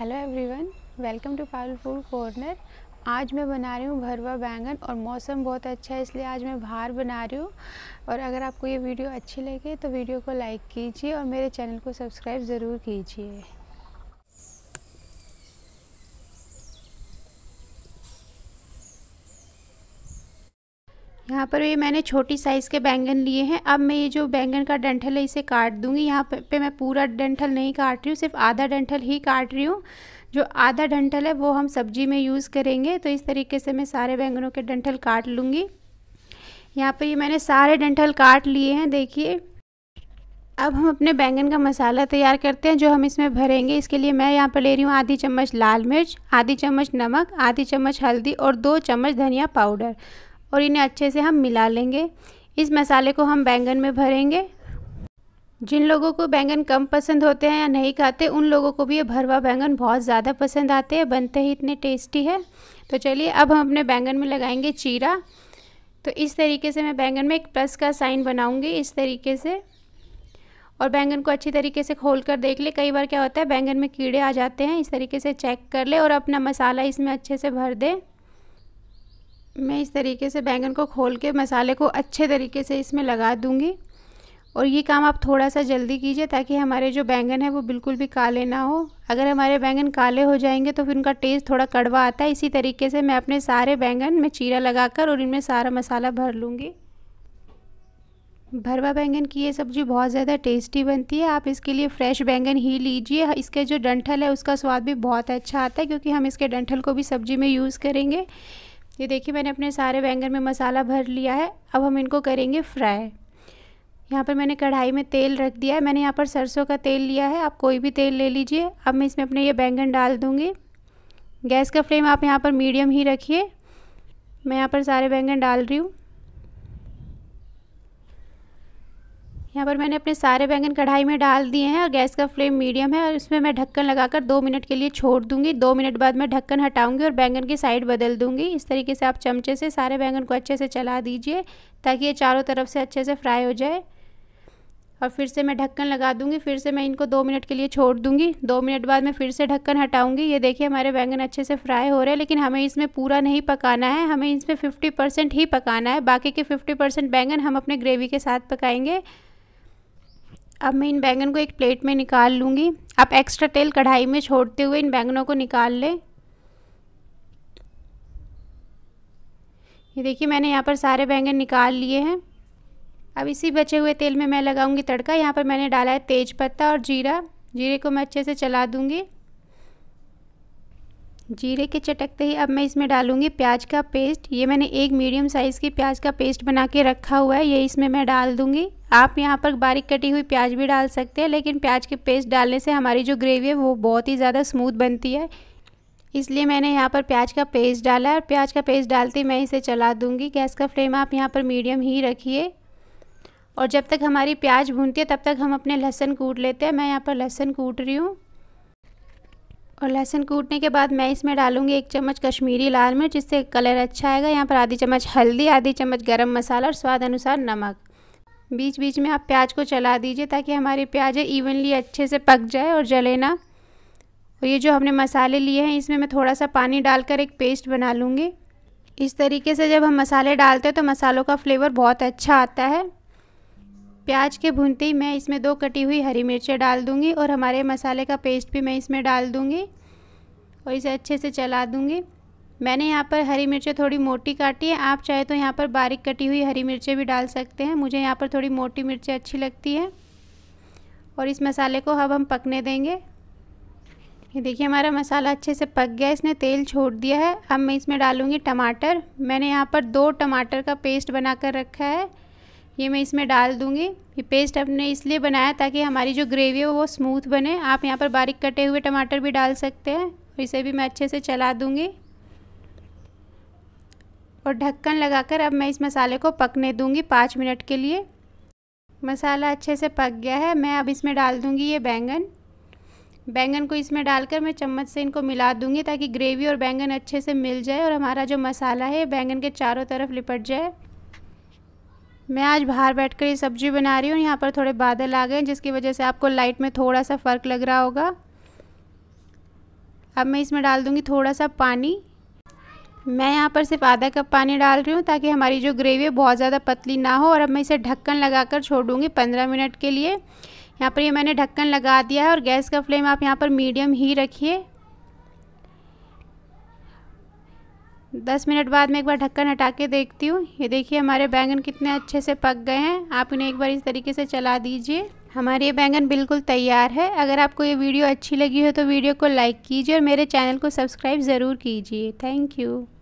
hello everyone welcome to food corner आज मैं बना रही हूँ भरवा बैंगन और मौसम बहुत अच्छा है इसलिए आज मैं बाहर बना रही हूँ और अगर आपको ये वीडियो अच्छी लगे तो वीडियो को लाइक कीजिए और मेरे चैनल को सब्सक्राइब ज़रूर कीजिए यहाँ पर ये मैंने छोटी साइज़ के बैंगन लिए हैं अब मैं ये जो बैंगन का डंठल है इसे काट दूँगी यहाँ पे मैं पूरा डंठल नहीं काट रही हूँ सिर्फ आधा डंठल ही काट रही हूँ जो आधा डंठल है वो हम सब्जी में यूज़ करेंगे तो इस तरीके से मैं सारे बैंगनों के डंठल काट लूँगी यहाँ पर ये मैंने सारे डंठल काट लिए हैं देखिए अब हम अपने बैंगन का मसाला तैयार करते हैं जो हम इसमें भरेंगे इसके लिए मैं यहाँ पर ले रही हूँ आधी चम्मच लाल मिर्च आधी चम्मच नमक आधी चम्मच हल्दी और दो चम्मच धनिया पाउडर और इन्हें अच्छे से हम मिला लेंगे इस मसाले को हम बैंगन में भरेंगे जिन लोगों को बैंगन कम पसंद होते हैं या नहीं खाते उन लोगों को भी ये भरवा बैंगन बहुत ज़्यादा पसंद आते हैं बनते ही इतने टेस्टी है तो चलिए अब हम अपने बैंगन में लगाएंगे चीरा तो इस तरीके से मैं बैंगन में एक प्लस का साइन बनाऊंगी इस तरीके से और बैंगन को अच्छी तरीके से खोल कर देख ले कई बार क्या होता है बैंगन में कीड़े आ जाते हैं इस तरीके से चेक कर ले और अपना मसाला इसमें अच्छे से भर दे मैं इस तरीके से बैंगन को खोल के मसाले को अच्छे तरीके से इसमें लगा दूँगी और ये काम आप थोड़ा सा जल्दी कीजिए ताकि हमारे जो बैंगन है वो बिल्कुल भी काले ना हो अगर हमारे बैंगन काले हो जाएंगे तो फिर उनका टेस्ट थोड़ा कड़वा आता है इसी तरीके से मैं अपने सारे बैंगन में चीरा लगाकर और इनमें सारा मसाला भर लूँगी भरवा बैंगन की ये सब्ज़ी बहुत ज़्यादा टेस्टी बनती है आप इसके लिए फ्रेश बैंगन ही लीजिए इसके जो डंठल है उसका स्वाद भी बहुत अच्छा आता है क्योंकि हम इसके डंठल को भी सब्ज़ी में यूज़ करेंगे ये देखिए मैंने अपने सारे बैंगन में मसाला भर लिया है अब हम इनको करेंगे फ्राई यहाँ पर मैंने कढ़ाई में तेल रख दिया है मैंने यहाँ पर सरसों का तेल लिया है आप कोई भी तेल ले लीजिए अब मैं इसमें अपने ये बैंगन डाल दूँगी गैस का फ्लेम आप यहाँ पर मीडियम ही रखिए मैं यहाँ पर सारे बैंगन डाल रही हूँ यहाँ पर मैंने अपने सारे बैंगन कढ़ाई में डाल दिए हैं और गैस का फ्लेम मीडियम है और इसमें मैं ढक्कन लगाकर दो मिनट के लिए छोड़ दूंगी दो मिनट बाद मैं ढक्कन हटाऊंगी और बैंगन की साइड बदल दूंगी इस तरीके से आप चमचे से सारे बैंगन को अच्छे से चला दीजिए ताकि ये चारों तरफ से अच्छे से फ्राई हो जाए और फिर से मैं ढक्कन लगा दूँगी फिर से मैं इनको दो मिनट के लिए छोड़ दूँगी दो मिनट बाद मैं फिर से ढक्कन हटाऊँगी ये देखिए हमारे बैंगन अच्छे से फ्राई हो रहे हैं लेकिन हमें इसमें पूरा नहीं पकाना है हमें इसमें फिफ्टी परसेंट ही पकाना है बाकी के फिफ्टी परसेंट बैंगन हम अपने ग्रेवी के साथ पकाएँगे अब मैं इन बैंगन को एक प्लेट में निकाल लूँगी आप एक्स्ट्रा तेल कढ़ाई में छोड़ते हुए इन बैंगनों को निकाल लें ये देखिए मैंने यहाँ पर सारे बैंगन निकाल लिए हैं अब इसी बचे हुए तेल में मैं लगाऊंगी तड़का यहाँ पर मैंने डाला है तेज पत्ता और जीरा जीरे को मैं अच्छे से चला दूँगी जीरे के चटकते ही अब मैं इसमें डालूँगी प्याज का पेस्ट ये मैंने एक मीडियम साइज़ की प्याज का पेस्ट बना के रखा हुआ है ये इसमें मैं डाल दूँगी आप यहाँ पर बारीक कटी हुई प्याज भी डाल सकते हैं लेकिन प्याज के पेस्ट डालने से हमारी जो ग्रेवी है वो बहुत ही ज़्यादा स्मूथ बनती है इसलिए मैंने यहाँ पर प्याज का पेस्ट डाला है और प्याज का पेस्ट डालते मैं इसे चला दूँगी गैस का फ्लेम आप यहाँ पर मीडियम ही रखिए और जब तक हमारी प्याज भूनती है तब तक हम अपने लहसुन कूट लेते हैं मैं यहाँ पर लहसुन कूट रही हूँ और लहसुन कूटने के बाद मैं इसमें डालूंगी एक चम्मच कश्मीरी लाल मिर्च जिससे कलर अच्छा आएगा यहाँ पर आधी चम्मच हल्दी आधी चम्मच गरम मसाला और स्वाद अनुसार नमक बीच बीच में आप प्याज को चला दीजिए ताकि हमारी प्याज है इवनली अच्छे से पक जाए और जले ना और ये जो हमने मसाले लिए हैं इसमें मैं थोड़ा सा पानी डालकर एक पेस्ट बना लूँगी इस तरीके से जब हम मसाले डालते हैं तो मसालों का फ्लेवर बहुत अच्छा आता है प्याज के भूनते ही मैं इसमें दो कटी हुई हरी मिर्चें डाल दूँगी और हमारे मसाले का पेस्ट भी मैं इसमें डाल दूँगी और इसे अच्छे से चला दूँगी मैंने यहाँ पर हरी मिर्चें थोड़ी मोटी काटी है आप चाहे तो यहाँ पर बारीक कटी हुई हरी मिर्चें भी डाल सकते हैं मुझे यहाँ पर थोड़ी मोटी मिर्चें अच्छी लगती है और इस मसाले को अब हम पकने देंगे ये देखिए हमारा मसाला अच्छे से पक गया इसने तेल छोड़ दिया है अब मैं इसमें डालूँगी टमाटर मैंने यहाँ पर दो टमाटर का पेस्ट बना कर रखा है ये मैं इसमें डाल दूँगी ये पेस्ट हमने इसलिए बनाया ताकि हमारी जो ग्रेवी है वो स्मूथ बने आप यहाँ पर बारीक कटे हुए टमाटर भी डाल सकते हैं इसे भी मैं अच्छे से चला दूँगी और ढक्कन लगाकर अब मैं इस मसाले को पकने दूंगी पाँच मिनट के लिए मसाला अच्छे से पक गया है मैं अब इसमें डाल दूंगी ये बैंगन बैंगन को इसमें डालकर मैं चम्मच से इनको मिला दूंगी ताकि ग्रेवी और बैंगन अच्छे से मिल जाए और हमारा जो मसाला है बैंगन के चारों तरफ लिपट जाए मैं आज बाहर बैठ ये सब्ज़ी बना रही हूँ यहाँ पर थोड़े बादल आ गए जिसकी वजह से आपको लाइट में थोड़ा सा फ़र्क लग रहा होगा अब मैं इसमें डाल दूँगी थोड़ा सा पानी मैं यहाँ पर सिर्फ आधा कप पानी डाल रही हूँ ताकि हमारी जो ग्रेवी है बहुत ज़्यादा पतली ना हो और अब मैं इसे ढक्कन लगाकर छोड़ दूँगी पंद्रह मिनट के लिए यहाँ पर ये यह मैंने ढक्कन लगा दिया है और गैस का फ्लेम आप यहाँ पर मीडियम ही रखिए दस मिनट बाद मैं एक बार ढक्कन हटा के देखती हूँ ये देखिए हमारे बैंगन कितने अच्छे से पक गए हैं आप इन्हें एक बार इस तरीके से चला दीजिए हमारे ये बैंगन बिल्कुल तैयार है अगर आपको ये वीडियो अच्छी लगी हो तो वीडियो को लाइक कीजिए और मेरे चैनल को सब्सक्राइब ज़रूर कीजिए थैंक यू